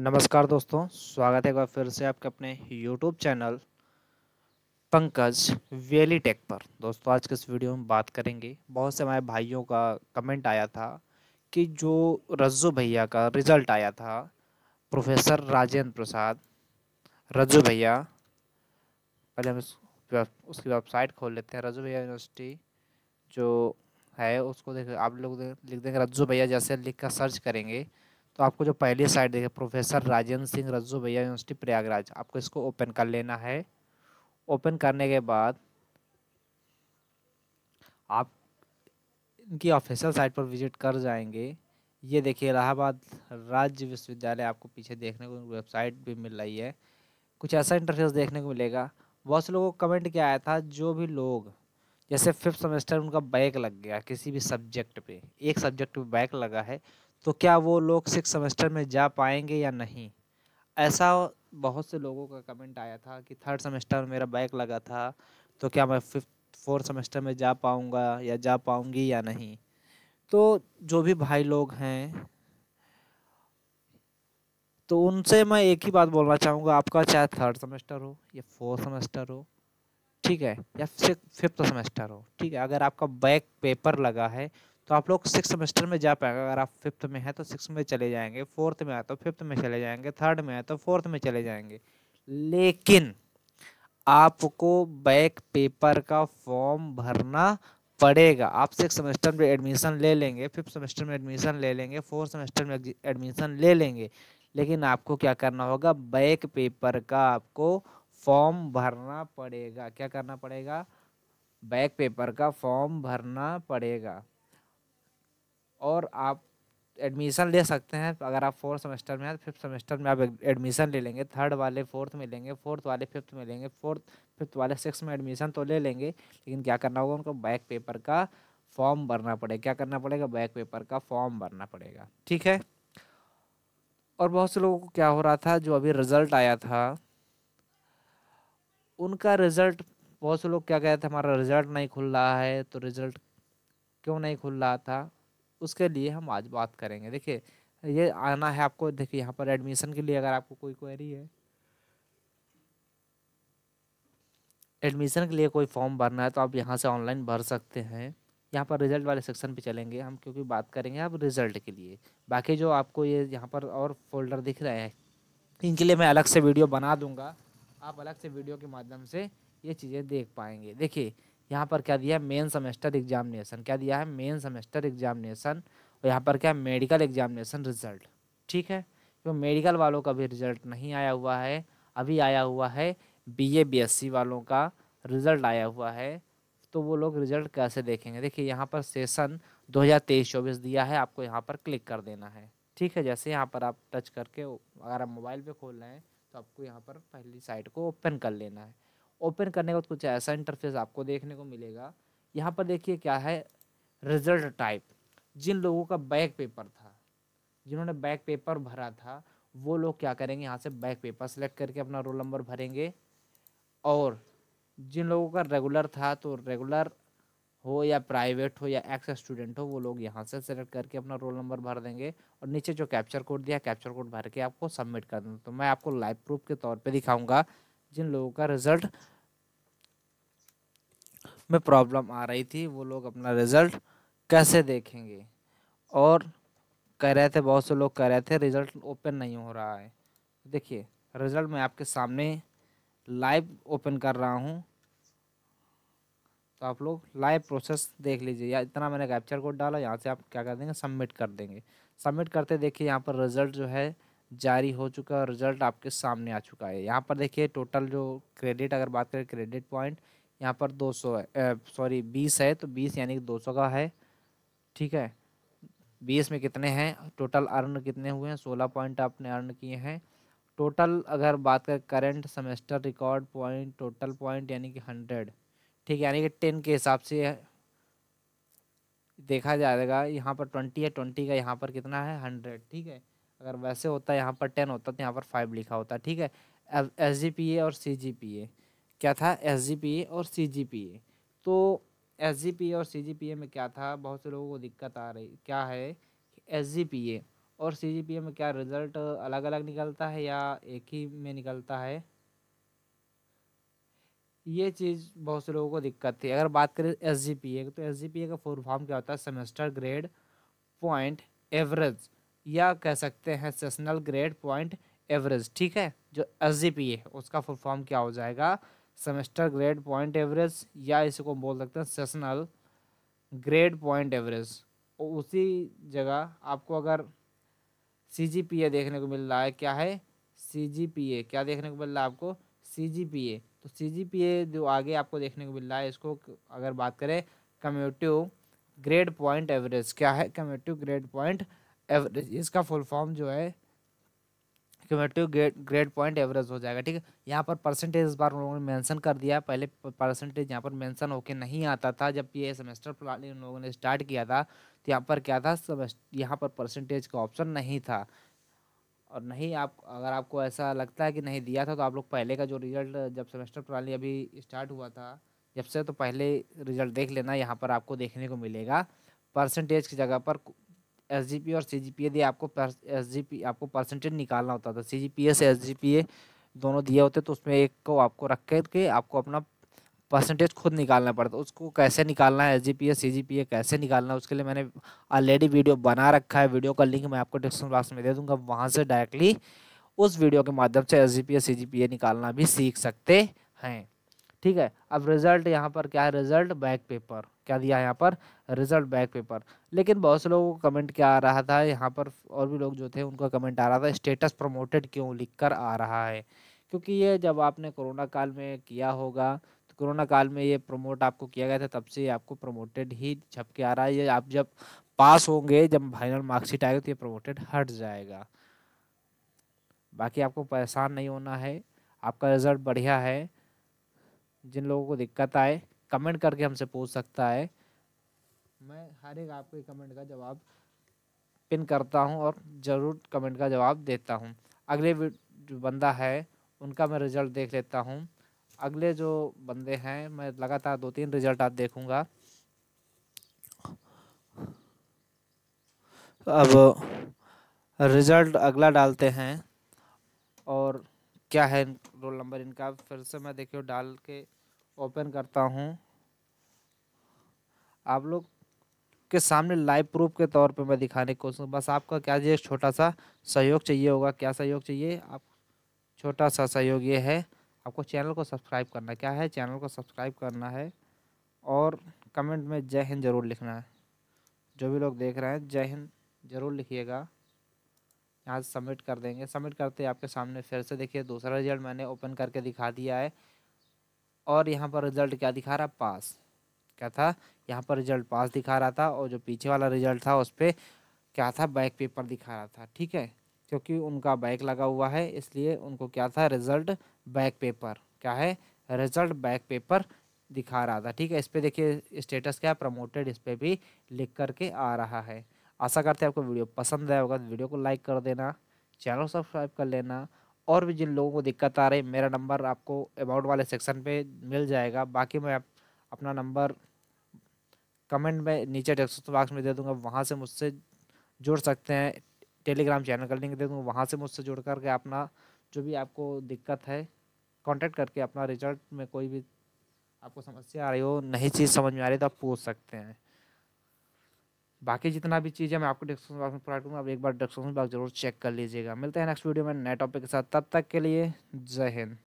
नमस्कार दोस्तों स्वागत है एक बार फिर से आपके अपने YouTube channel Pankaj valley tech पर दोस्तों आज के इस वीडियो में बात करेंगे बहुत से हमारे भाइयों का कमेंट आया था कि जो रज्जू भैया का रिज़ल्ट आया था प्रोफेसर राजेंद्र प्रसाद रज्जू भैया पहले हम उसकी वेबसाइट खोल लेते हैं रज्जू भैया यूनिवर्सिटी जो है उसको देख आप लोग लिख देंगे रज्जू भैया जैसे लिख कर सर्च करेंगे तो आपको जो पहली साइड देखें प्रोफेसर राजेंद्र सिंह रज्जू भैया यूनिवर्सिटी प्रयागराज आपको इसको ओपन कर लेना है ओपन करने के बाद आप इनकी ऑफिशियल साइट पर विजिट कर जाएंगे ये देखिए इलाहाबाद राज्य विश्वविद्यालय आपको पीछे देखने को वेबसाइट भी मिल रही है कुछ ऐसा इंटरफेस देखने को मिलेगा बहुत से लोगों को कमेंट किया आया था जो भी लोग जैसे फिफ्थ सेमेस्टर उनका बैक लग गया किसी भी सब्जेक्ट पे एक सब्जेक्ट पे बैक लगा है तो क्या वो लोग सिक्स सेमेस्टर में जा पाएंगे या नहीं ऐसा बहुत से लोगों का कमेंट आया था कि थर्ड सेमेस्टर में मेरा बैक लगा था तो क्या मैं फिफ्थ फोर्थ सेमेस्टर में जा पाऊँगा या जा पाऊँगी या नहीं तो जो भी भाई लोग हैं तो उनसे मैं एक ही बात बोलना चाहूँगा आपका चाहे थर्ड सेमेस्टर हो या फोर्थ सेमेस्टर हो ठीक है या फिफ्थ सेमेस्टर हो ठीक है अगर आपका बैक पेपर लगा है तो आप लोग सिक्स सेमेस्टर में जा पाएगा अगर आप फिफ्थ में हैं तो सिक्स में चले जाएंगे फोर्थ में आए तो फिफ्थ में चले जाएंगे थर्ड में आए तो फोर्थ में चले जाएंगे लेकिन आपको बैक पेपर का फॉर्म भरना पड़ेगा आप सिक्स सेमेस्टर में एडमिशन ले लेंगे फिफ्थ सेमेस्टर में एडमिशन ले लेंगे फोर्थ सेमेस्टर में एडमिशन ले लेंगे लेकिन आपको क्या करना होगा बैक पेपर का आपको फॉर्म भरना पड़ेगा क्या करना पड़ेगा बैक पेपर का फॉर्म भरना पड़ेगा और आप एडमिशन ले सकते हैं अगर आप फोर्थ सेमेस्टर में हैं तो फिफ्थ सेमेस्टर में आप एडमिशन ले लेंगे थर्ड वाले फोर्थ में लेंगे फोर्थ वाले फिफ्थ में लेंगे फोर्थ फिफ्थ वाले सिक्स में एडमिशन तो ले लेंगे लेकिन क्या करना होगा उनको बैक पेपर का फॉर्म भरना पड़ेगा क्या करना पड़ेगा बैक पेपर का फॉर्म भरना पड़ेगा ठीक है और बहुत से लोगों को क्या हो रहा था जो अभी रिजल्ट आया था उनका रिजल्ट बहुत से लोग क्या कहते थे हमारा रिजल्ट नहीं खुल रहा है तो रिजल्ट क्यों नहीं खुल रहा था उसके लिए हम आज बात करेंगे देखिए ये आना है आपको देखिए यहाँ पर एडमिशन के लिए अगर आपको कोई क्वेरी है एडमिशन के लिए कोई फॉर्म भरना है तो आप यहाँ से ऑनलाइन भर सकते हैं यहाँ पर रिजल्ट वाले सेक्शन पे चलेंगे हम क्योंकि बात करेंगे आप रिजल्ट के लिए बाकी जो आपको ये यहाँ पर और फोल्डर दिख रहे हैं इनके लिए मैं अलग से वीडियो बना दूंगा आप अलग से वीडियो के माध्यम से ये चीज़ें देख पाएंगे देखिए यहाँ पर क्या दिया है मेन सेमेस्टर एग्जामिनेशन क्या दिया है मेन सेमेस्टर एग्जामिनेशन और यहाँ पर क्या है मेडिकल एग्जामिनेशन रिजल्ट ठीक है तो मेडिकल वालों का भी रिजल्ट नहीं आया हुआ है अभी आया हुआ है बी ए वालों का रिजल्ट आया हुआ है तो वो लोग रिजल्ट कैसे देखेंगे देखिए यहाँ पर सेशन 2023-24 दिया है आपको यहाँ पर क्लिक कर देना है ठीक है जैसे यहाँ पर आप टच करके अगर आप मोबाइल पे खोल रहे हैं तो आपको यहाँ पर पहली साइट को ओपन कर लेना है ओपन करने के बाद कुछ ऐसा इंटरफेस आपको देखने को मिलेगा यहाँ पर देखिए क्या है रिजल्ट टाइप जिन लोगों का बैक पेपर था जिन्होंने बैक पेपर भरा था वो लोग क्या करेंगे यहाँ से बैक पेपर सेलेक्ट करके अपना रोल नंबर भरेंगे और जिन लोगों का रेगुलर था तो रेगुलर हो या प्राइवेट हो या एक्स स्टूडेंट हो वो लोग यहाँ से सेलेक्ट करके अपना रोल नंबर भर देंगे और नीचे जो कैप्चर कोड दिया कैप्चर कोड भर के आपको सबमिट कर देना तो मैं आपको लाइव प्रूफ के तौर पे दिखाऊंगा जिन लोगों का रिजल्ट में प्रॉब्लम आ रही थी वो लोग अपना रिजल्ट कैसे देखेंगे और कह रहे थे बहुत से लोग कह रहे थे रिजल्ट ओपन नहीं हो रहा है देखिए रिजल्ट मैं आपके सामने लाइव ओपन कर रहा हूँ तो आप लोग लाइव प्रोसेस देख लीजिए या इतना मैंने कैप्चर कोड डाला यहाँ से आप क्या कर देंगे सबमिट कर देंगे सबमिट करते देखिए यहाँ पर रिजल्ट जो है जारी हो चुका है और रिजल्ट आपके सामने आ चुका है यहाँ पर देखिए टोटल जो क्रेडिट अगर बात करें क्रेडिट पॉइंट यहाँ पर 200 है सॉरी बीस है तो बीस यानी कि सौ का है ठीक है बीस में कितने हैं टोटल अर्न कितने हुए हैं सोलह पॉइंट आपने अर्न किए हैं टोटल अगर बात करें current semester record point total point यानी कि हंड्रेड ठीक है यानी कि टेन के हिसाब से देखा जाएगा यहाँ पर ट्वेंटी है ट्वेंटी का यहाँ पर कितना है हंड्रेड ठीक है अगर वैसे होता है यहाँ पर टेन होता तो यहाँ पर फाइव लिखा होता ठीक है एस और सी क्या था एस और सी तो एस और सी में क्या था बहुत से लोगों को दिक्कत आ रही क्या है एस और सी में क्या रिज़ल्ट अलग अलग निकलता है या एक ही में निकलता है ये चीज़ बहुत से लोगों को दिक्कत थी अगर बात करें एस जी पी ए तो एस जी पी ए का फुल फॉर्म क्या होता है सेमेस्टर ग्रेड पॉइंट एवरेज या कह सकते हैं सेशनल ग्रेड पॉइंट एवरेज ठीक है जो एस जी पी है उसका फुल फॉर्म क्या हो जाएगा सेमेस्टर ग्रेड पॉइंट एवरेज या इसको बोल सकते हैं सेशनल ग्रेड पॉइंट एवरेज उसी जगह आपको अगर सी जी पी ए देखने को मिल रहा है क्या है सी जी पी ए क्या देखने को मिल रहा है आपको सी जी पी ए तो सी जी पी ए जो आगे आपको देखने को मिल रहा है इसको अगर बात करें कम्यूटिव ग्रेड पॉइंट एवरेज क्या है कम्यूटिव ग्रेड पॉइंट एवरेज इसका फुल फॉर्म जो है cumulative grade grade point average हो जाएगा ठीक है यहाँ पर परसेंटेज इस बार उन लोगों ने मेंशन कर दिया पहले परसेंटेज यहाँ पर मेंशन होके नहीं आता था जब ये सेमेस्टर प्लानिंग उन लोगों ने स्टार्ट किया था तो यहाँ पर क्या था यहाँ पर परसेंटेज का ऑप्शन नहीं था और नहीं आप अगर आपको ऐसा लगता है कि नहीं दिया था तो आप लोग पहले का जो रिजल्ट जब सेमेस्टर प्रणाली अभी स्टार्ट हुआ था जब से तो पहले रिजल्ट देख लेना यहाँ पर आपको देखने को मिलेगा परसेंटेज की जगह पर एस और सी दिए आपको एस आपको परसेंटेज निकालना होता था सी जी से एस हम्म। दोनों दिए होते तो उसमें एक को आपको रख कर के आपको अपना परसेंटेज खुद निकालना पड़ता उसको कैसे निकालना है S G P A C G P A कैसे निकालना है उसके लिए मैंने ऑलरेडी वीडियो बना रखा है वीडियो का लिंक मैं आपको डिस्क्रिप्शन बॉक्स में दे दूंगा वहाँ से डायरेक्टली उस वीडियो के माध्यम से S G P S C G P A निकालना भी सीख सकते हैं ठीक है अब रिजल्ट यहाँ पर क्या है रिजल्ट बैक पेपर क्या दिया है यहाँ पर रिजल्ट बैक पेपर लेकिन बहुत से लोगों को कमेंट क्या आ रहा था यहाँ पर और भी लोग जो थे उनका कमेंट आ रहा था स्टेटस प्रमोटेड क्यों लिख कर आ रहा है क्योंकि ये जब आपने कोरोना काल में किया होगा तो कोरोना काल में ये प्रमोट आपको किया गया था तब से ये आपको प्रमोटेड ही छप के आ रहा है ये आप जब पास होंगे जब फाइनल मार्क्सिट आएगा तो ये प्रमोटेड हट जाएगा बाकी आपको परेशान नहीं होना है आपका रिजल्ट बढ़िया है जिन लोगों को दिक्कत आए कमेंट करके हमसे पूछ सकता है मैं हर एक आपके कमेंट का जवाब पिन करता हूं और ज़रूर कमेंट का जवाब देता हूं अगले जो बंदा है उनका मैं रिज़ल्ट देख लेता हूं अगले जो बंदे हैं मैं लगातार दो तीन रिज़ल्ट आप देखूँगा अब रिज़ल्ट अगला डालते हैं और क्या है रोल नंबर इनका फिर से मैं देखियो डाल के ओपन करता हूँ आप लोग के सामने लाइव प्रूफ के तौर पे मैं दिखाने की कोशिश बस आपका क्या चाहिए छोटा सा सहयोग चाहिए होगा क्या सहयोग चाहिए आप छोटा सा सहयोग ये है आपको चैनल को सब्सक्राइब करना क्या है चैनल को सब्सक्राइब करना है और कमेंट में जय हिंद ज़रूर लिखना है जो भी लोग देख रहे हैं जय हिंद ज़रूर लिखिएगा यहाँ से सबमिट कर देंगे सबमिट करते आपके सामने फिर से देखिए दूसरा रिजल्ट मैंने ओपन करके दिखा दिया है और यहाँ पर रिज़ल्ट क्या दिखा रहा पास क्या था यहाँ पर रिज़ल्ट पास दिखा रहा था और जो पीछे वाला रिज़ल्ट था उस पर क्या था बैक पेपर दिखा रहा था ठीक है क्योंकि उनका बैक लगा हुआ है इसलिए उनको क्या था रिज़ल्ट बैक पेपर क्या है रिज़ल्ट बैक पेपर दिखा रहा था ठीक है इस पर देखिए स्टेटस क्या है प्रमोटेड इस पर भी लिख करके आ रहा है आशा करते हैं आपको वीडियो पसंद आया होगा तो वीडियो को लाइक कर देना चैनल सब्सक्राइब कर लेना और भी जिन लोगों को दिक्कत आ रही मेरा नंबर आपको अबाउट वाले सेक्शन पे मिल जाएगा बाकी मैं अपना नंबर कमेंट में नीचे टेक्स्ट बॉक्स में दे दूँगा वहाँ से मुझसे जुड़ सकते हैं टेलीग्राम चैनल का लिंक दे दूँगा वहाँ से मुझसे जुड़ करके अपना जो भी आपको दिक्कत है कॉन्टैक्ट करके अपना रिजल्ट में कोई भी आपको समस्या आ रही हो नहीं चीज़ समझ में आ रही तो आप पूछ सकते हैं बाकी जितना भी चीज़ है मैं आपको डिस्क्रिप्शन बॉक्स में प्रोवाइड करूँगा आप एक बार डिस्क्रिप्शन बॉक्स जरूर चेक कर लीजिएगा मिलते हैं नेक्स्ट वीडियो में नए टॉपिक के साथ तब तक के लिए जय हिंद